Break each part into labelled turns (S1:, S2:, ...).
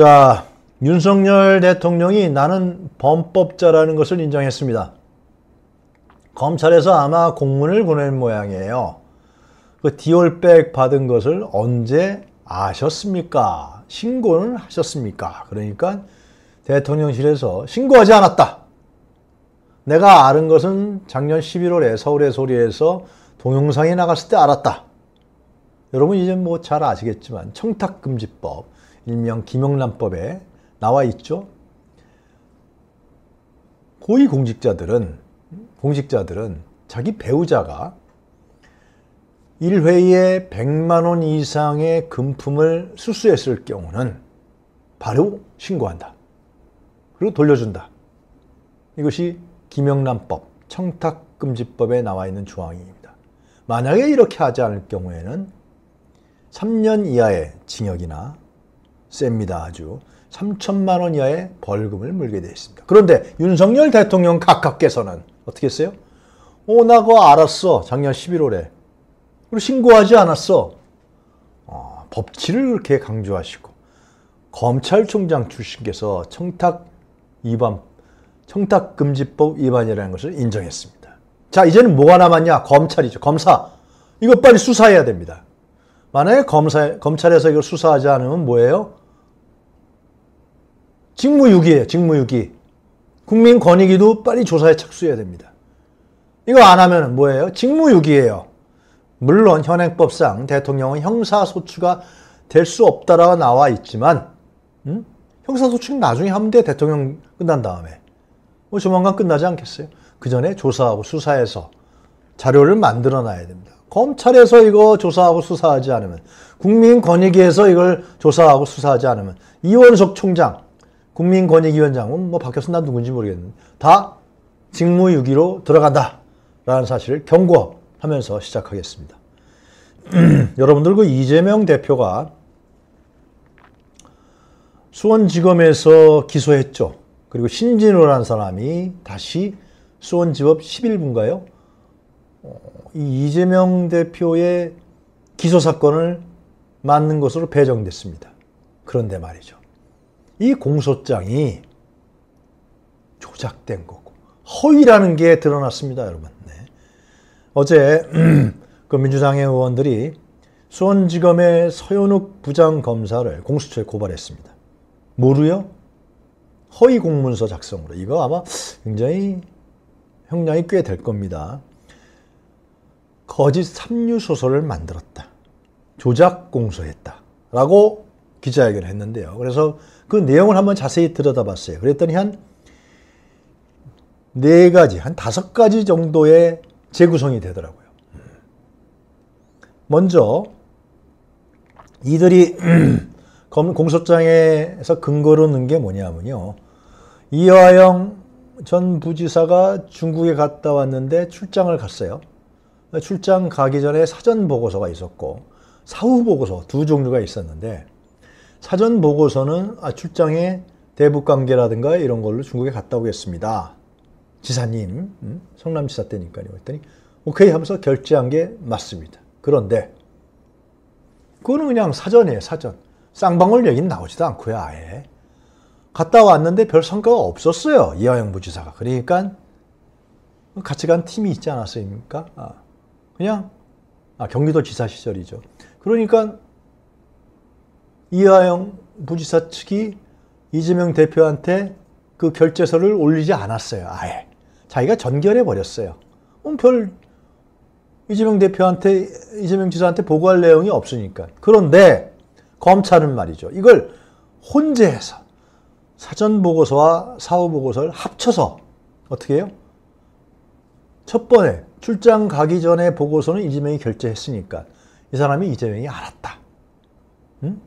S1: 자, 윤석열 대통령이 나는 범법자라는 것을 인정했습니다. 검찰에서 아마 공문을 보낼 모양이에요. 그 디올백 받은 것을 언제 아셨습니까? 신고는 하셨습니까? 그러니까 대통령실에서 신고하지 않았다. 내가 아는 것은 작년 11월에 서울의 소리에서 동영상이 나갔을 때 알았다. 여러분 이제 뭐 잘 아시겠지만 청탁금지법 일명 김영란법에 나와 있죠. 고위공직자들은 공직자들은 자기 배우자가 1회에 100만 원 이상의 금품을 수수했을 경우는 바로 신고한다. 그리고 돌려준다. 이것이 김영란법, 청탁금지법에 나와 있는 조항입니다. 만약에 이렇게 하지 않을 경우에는 3년 이하의 징역이나 셉니다. 아주. 3천만 원 이하의 벌금을 물게 되었습니다 그런데 윤석열 대통령 각각께서는 어떻게 했어요? 오, 어, 나 그거 알았어. 작년 11월에. 그리고 신고하지 않았어. 어, 법치를 그렇게 강조하시고 검찰총장 출신께서 청탁 위반, 청탁금지법 위반이라는 것을 인정했습니다. 자, 이제는 뭐가 남았냐? 검찰이죠. 검사. 이것 빨리 수사해야 됩니다. 만약에 검사, 검찰에서 이걸 수사하지 않으면 뭐예요? 직무유기예요. 직무유기. 국민권익위도 빨리 조사에 착수해야 됩니다. 이거 안 하면 뭐예요? 직무유기예요. 물론 현행법상 대통령은 형사소추가 될 수 없다라고 나와 있지만 음? 형사소추는 나중에 하면 돼. 대통령 끝난 다음에. 뭐 조만간 끝나지 않겠어요? 그 전에 조사하고 수사해서 자료를 만들어 놔야 됩니다. 검찰에서 이거 조사하고 수사하지 않으면 국민권익위에서 이걸 조사하고 수사하지 않으면 이원석 총장 국민권익위원장은 뭐 바뀌어서 난 누군지 모르겠는데 다 직무유기로 들어간다 라는 사실을 경고하면서 시작하겠습니다. 여러분들 그 이재명 대표가 수원지검에서 기소했죠. 그리고 신진호라는 사람이 다시 수원지법 11분가요? 어, 이 이재명 대표의 기소 사건을 맞는 것으로 배정됐습니다. 그런데 말이죠. 이 공소장이 조작된 거고 허위라는 게 드러났습니다, 여러분. 네. 어제 음, 그 민주당의 의원들이 수원지검의 서현욱 부장검사를 공수처에 고발했습니다. 모르요? 허위 공문서 작성으로. 이거 아마 굉장히 형량이 꽤 될 겁니다. 거짓 삼류소설을 만들었다. 조작 공소했다. 라고 기자회견을 했는데요. 그래서 그 내용을 한번 자세히 들여다봤어요. 그랬더니 한 네 가지, 한 다섯 가지 정도의 재구성이 되더라고요. 먼저 이들이 공소장에서 근거로 넣은 게 뭐냐면요. 이화영 전 부지사가 중국에 갔다 왔는데 출장을 갔어요. 출장 가기 전에 사전 보고서가 있었고 사후 보고서 두 종류가 있었는데 사전 보고서는 아, 출장에 대북 관계라든가 이런 걸로 중국에 갔다 오겠습니다. 지사님, 음? 성남지사 때니까요. 했더니 오케이 하면서 결제한 게 맞습니다. 그런데 그거는 그냥 사전이에요. 사전. 쌍방울 얘기는 나오지도 않고요. 아예. 갔다 왔는데 별 성과가 없었어요. 이화영 부지사가. 그러니까 같이 간 팀이 있지 않았습니까? 아, 그냥 아, 경기도 지사 시절이죠. 그러니까 이화영 부지사 측이 이재명 대표한테 그 결재서를 올리지 않았어요. 아예. 자기가 전결해 버렸어요. 별 이재명 대표한테 이재명 지사한테 보고할 내용이 없으니까. 그런데 검찰은 말이죠. 이걸 혼재해서 사전 보고서와 사후 보고서를 합쳐서 어떻게 해요? 첫 번에 출장 가기 전에 보고서는 이재명이 결재했으니까 이 사람이 이재명이 알았다. 응?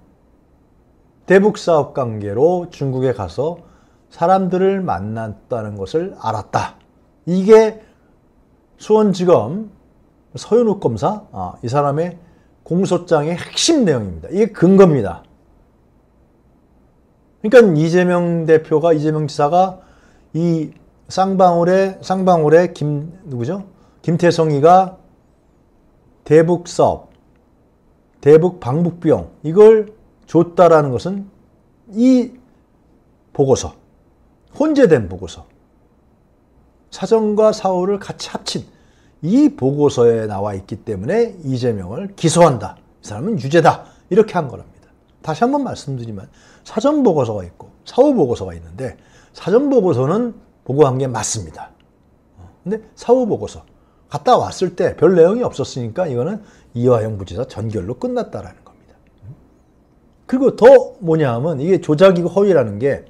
S1: 대북 사업 관계로 중국에 가서 사람들을 만났다는 것을 알았다. 이게 수원지검 서윤욱 검사 아, 이 사람의 공소장의 핵심 내용입니다. 이게 근거입니다. 그러니까 이재명 대표가 이재명 지사가 이 쌍방울의 쌍방울의 김 누구죠? 김태성이가 대북 사업, 대북 방북비용 이걸 줬다라는 것은 이 보고서, 혼재된 보고서, 사정과 사후를 같이 합친 이 보고서에 나와 있기 때문에 이재명을 기소한다. 이 사람은 유죄다. 이렇게 한 거랍니다. 다시 한번 말씀드리지만 사전 보고서가 있고 사후 보고서가 있는데 사전 보고서는 보고한 게 맞습니다. 근데 사후 보고서 갔다 왔을 때 별 내용이 없었으니까 이거는 이화영 부지사 전결로 끝났다라는 그리고 더 뭐냐 하면 이게 조작이고 허위라는 게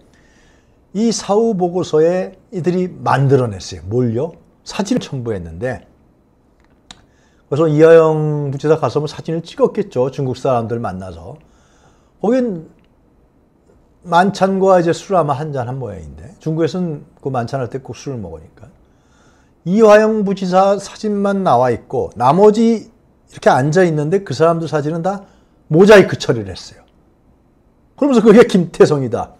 S1: 이 사후 보고서에 이들이 만들어냈어요. 뭘요? 사진을 첨부했는데 그래서 이하영 부지사 가서 뭐 사진을 찍었겠죠. 중국 사람들 만나서. 거긴 만찬과 이제 술 아마 한 잔 한 모양인데 중국에서는 그 만찬할 때 꼭 술을 먹으니까 이화영 부지사 사진만 나와 있고 나머지 이렇게 앉아 있는데 그 사람들 사진은 다 모자이크 처리를 했어요. 그러면서 그게 김태성이다.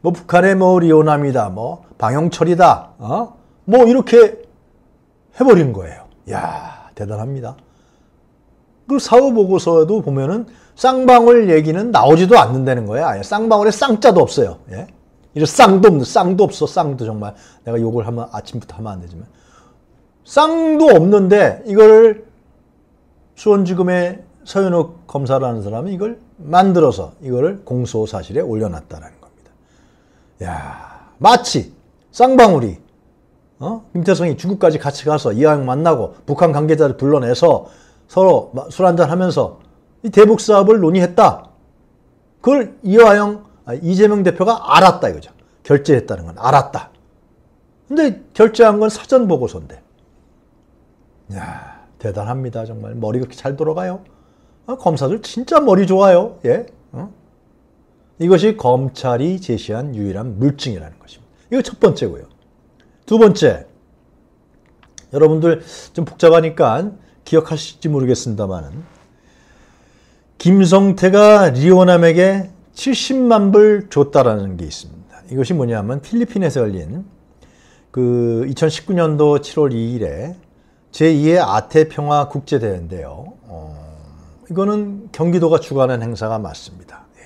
S1: 뭐 북한의 뭐 리오남이다. 뭐 방영철이다. 어? 뭐 이렇게 해버린 거예요. 야 대단합니다. 그 사후 보고서에도 보면은 쌍방울 얘기는 나오지도 않는다는 거예요. 아예 쌍방울에 쌍자도 없어요. 예? 이제 쌍도 없는 쌍도 없어 쌍도 정말 내가 욕을 하면 아침부터 하면 안 되지만 쌍도 없는데 이걸 수원지검의 서윤욱 검사라는 사람이 이걸 만들어서 이거를 공소사실에 올려놨다라는 겁니다. 야 마치 쌍방울이 어? 김태성이 중국까지 같이 가서 이왕 만나고 북한 관계자를 불러내서 서로 술 한잔 하면서 이 대북 사업을 논의했다. 그걸 이화영 아, 이재명 대표가 알았다 이거죠. 결제했다는 건 알았다. 근데 결제한 건 사전 보고서인데. 야, 대단합니다. 정말 머리 그렇게 잘 돌아가요. 어, 검사들 진짜 머리 좋아요. 예? 어? 이것이 검찰이 제시한 유일한 물증이라는 것입니다. 이거 첫 번째고요. 두 번째, 여러분들 좀 복잡하니까 기억하실지 모르겠습니다만 김성태가 리오남에게 70만 불 줬다라는 게 있습니다. 이것이 뭐냐면 필리핀에서 열린 그 2019년도 7월 2일에 제2의 아태평화 국제대회인데요. 이거는 경기도가 주관한 행사가 맞습니다. 예.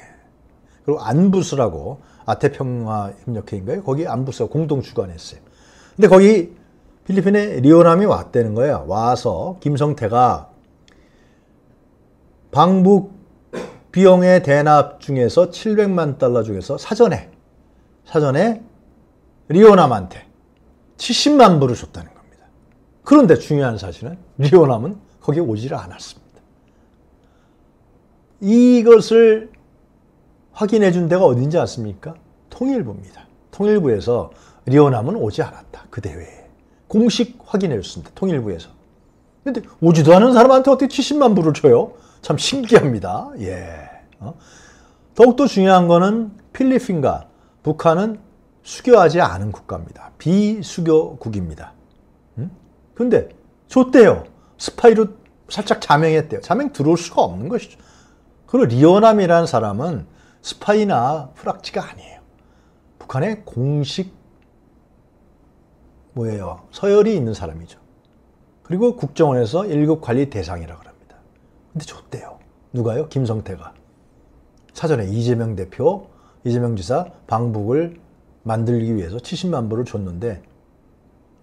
S1: 그리고 안부스라고 아태평화협력회인가요? 거기 안부스 공동 주관했어요. 근데 거기 필리핀에 리오남이 왔다는 거예요. 와서 김성태가 방북 비용의 대납 중에서 700만 달러 중에서 사전에 사전에 리오남한테 70만 불을 줬다는 겁니다. 그런데 중요한 사실은 리오남은 거기에 오지를 않았습니다. 이것을 확인해 준 데가 어딘지 아십니까? 통일부입니다. 통일부에서 리오남은 오지 않았다. 그 대회에. 공식 확인해 줬습니다. 통일부에서. 근데 오지도 않은 사람한테 어떻게 70만 불을 줘요? 참 신기합니다. 예. 어? 더욱더 중요한 거는 필리핀과 북한은 수교하지 않은 국가입니다. 비수교국입니다. 음? 근데 줬대요. 스파이로 살짝 자명했대요. 자명 들어올 수가 없는 것이죠. 그리고 리오남이라는 사람은 스파이나 프락치가 아니에요. 북한의 공식 뭐예요? 서열이 있는 사람이죠. 그리고 국정원에서 1급 관리 대상이라고 합니다. 근데 좋대요. 누가요? 김성태가. 사전에 이재명 대표, 이재명 지사 방북을 만들기 위해서 70만 불을 줬는데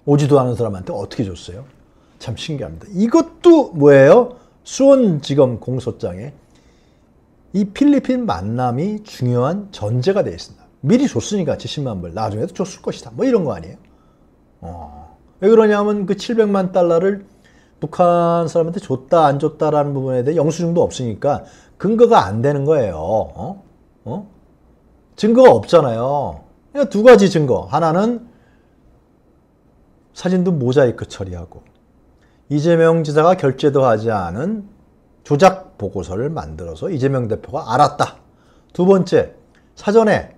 S1: 오지도 않은 사람한테 어떻게 줬어요? 참 신기합니다. 이것도 뭐예요? 수원지검 공소장에 이 필리핀 만남이 중요한 전제가 되어 있습니다. 미리 줬으니까 70만 불, 나중에도 줬을 것이다. 뭐 이런 거 아니에요? 어. 왜 그러냐면 그 700만 달러를 북한 사람한테 줬다 안 줬다라는 부분에 대해 영수증도 없으니까 근거가 안 되는 거예요. 어? 어? 증거가 없잖아요. 그러두 그러니까 가지 증거. 하나는 사진도 모자이크 처리하고 이재명 지사가 결재도 하지 않은 조작 보고서를 만들어서 이재명 대표가 알았다. 두 번째, 사전에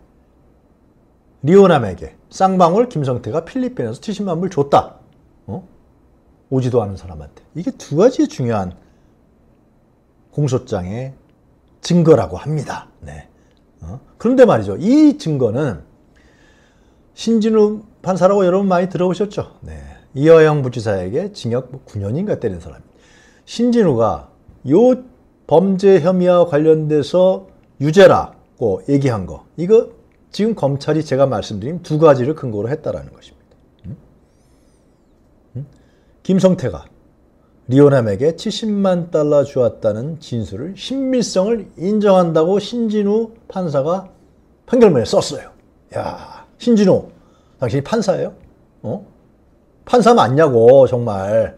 S1: 리오남에게 쌍방울 김성태가 필리핀에서 70만 불 줬다. 어? 오지도 않은 사람한테. 이게 두 가지 중요한 공소장의 증거라고 합니다. 네. 어? 그런데 말이죠. 이 증거는 신진우 판사라고 여러분 많이 들어보셨죠? 네. 이어영 부지사에게 징역 9년인가 뭐 때린 사람. 신진우가 요 범죄 혐의와 관련돼서 유죄라고 얘기한 거 이거 지금 검찰이 제가 말씀드린 두 가지를 근거로 했다라는 것입니다. 음? 음? 김성태가 리오남에게 70만 달러 주었다는 진술을 신밀성을 인정한다고 신진우 판사가 판결문에 썼어요. 야, 신진우, 당신이 판사예요? 어? 판사 맞냐고, 정말.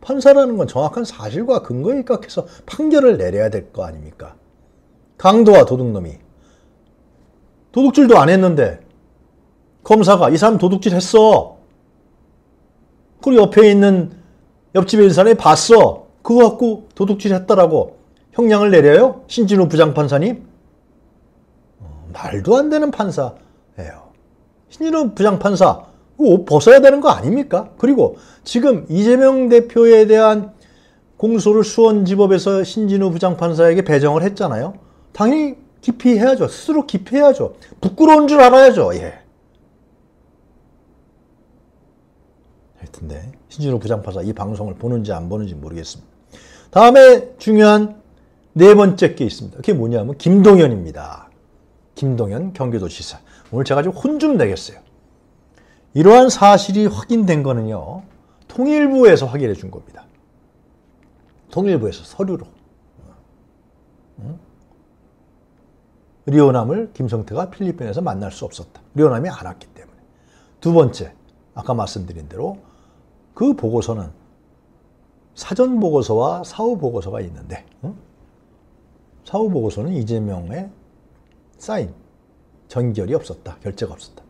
S1: 판사라는 건 정확한 사실과 근거에 입각해서 판결을 내려야 될 거 아닙니까? 강도와 도둑놈이 도둑질도 안 했는데 검사가 이 사람 도둑질 했어. 그리고 옆에 있는 옆집에 있는 사람이 봤어. 그거 갖고 도둑질 했다라고 형량을 내려요? 신진우 부장판사님? 어, 말도 안 되는 판사예요. 신진우 부장판사 옷 벗어야 되는 거 아닙니까? 그리고 지금 이재명 대표에 대한 공소를 수원지법에서 신진우 부장판사에게 배정을 했잖아요. 당연히 기피해야죠. 스스로 기피해야죠. 부끄러운 줄 알아야죠. 예. 하여튼데 신진우 부장판사 이 방송을 보는지 안 보는지 모르겠습니다. 다음에 중요한 네 번째 게 있습니다. 그게 뭐냐면 김동연입니다. 김동연 경기도지사. 오늘 제가 좀 혼 좀 내겠어요. 이러한 사실이 확인된 거는요. 통일부에서 확인해 준 겁니다. 통일부에서 서류로. 응? 리오남을 김성태가 필리핀에서 만날 수 없었다. 리오남이 안 왔기 때문에. 두 번째, 아까 말씀드린 대로 그 보고서는 사전 보고서와 사후 보고서가 있는데 응? 사후 보고서는 이재명의 사인, 전결이 없었다, 결재가 없었다.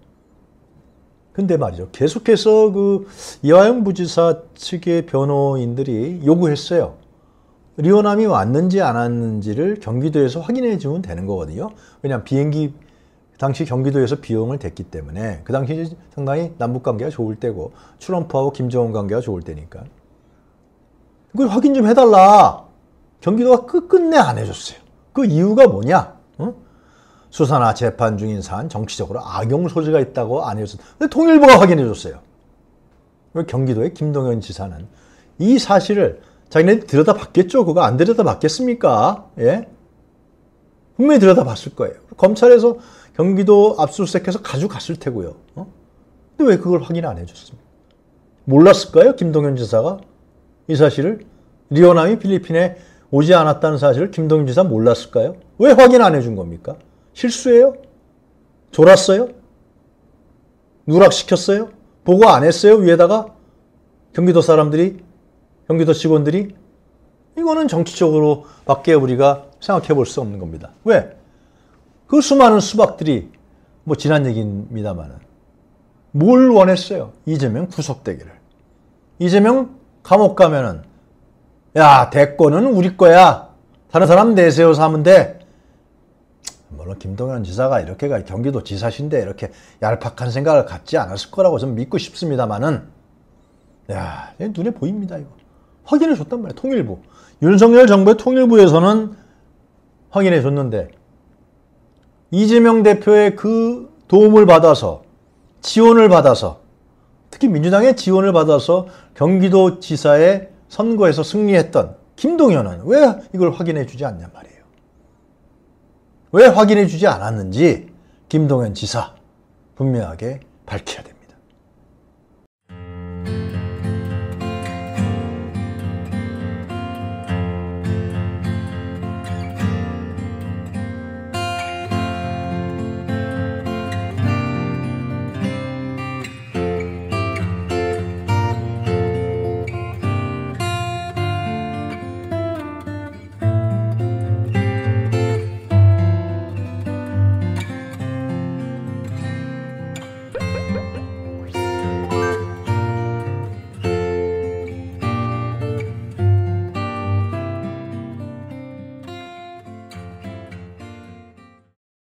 S1: 근데 말이죠. 계속해서 그 이화영 부지사 측의 변호인들이 요구했어요. 리오남이 왔는지 안 왔는지를 경기도에서 확인해 주면 되는 거거든요. 왜냐하면 비행기 당시 경기도에서 비용을 댔기 때문에 그 당시 상당히 남북 관계가 좋을 때고 트럼프하고 김정은 관계가 좋을 때니까 그걸 확인 좀 해달라. 경기도가 끝끝내 안 해줬어요. 그 이유가 뭐냐? 응? 어? 수사나 재판 중인 사안 정치적으로 악용 소지가 있다고 안 해줬어요. 데 통일부가 확인해 줬어요. 경기도의 김동현 지사는 이 사실을 자기네 들여다봤겠죠. 그거 안 들여다봤겠습니까? 예? 분명히 들여다봤을 거예요. 검찰에서 경기도 압수수색해서 가져갔을 테고요. 어? 근데 왜 그걸 확인 안 해줬습니까? 몰랐을까요? 김동현 지사가 이 사실을 리오남이 필리핀에 오지 않았다는 사실을 김동현 지사 몰랐을까요? 왜 확인 안 해준 겁니까? 실수예요? 졸았어요? 누락시켰어요? 보고 안 했어요? 위에다가 경기도 사람들이, 경기도 직원들이 이거는 정치적으로 밖에 우리가 생각해 볼 수 없는 겁니다. 왜? 그 수많은 수박들이 뭐 지난 얘기입니다만은 뭘 원했어요? 이재명 구속되기를. 이재명 감옥 가면은 야 대권은 우리 거야. 다른 사람 내세워서 하면 돼. 물론 김동현 지사가 이렇게가 경기도 지사신데 이렇게 얄팍한 생각을 갖지 않았을 거라고 저는 믿고 싶습니다만은 야 눈에 보입니다 이거 확인해 줬단 말이에요 통일부 윤석열 정부의 통일부에서는 확인해 줬는데 이재명 대표의 그 도움을 받아서 지원을 받아서 특히 민주당의 지원을 받아서 경기도 지사의 선거에서 승리했던 김동현은 왜 이걸 확인해 주지 않냔 말이에요. 왜 확인해 주지 않았는지 김동현 지사 분명하게 밝혀야 됩니다.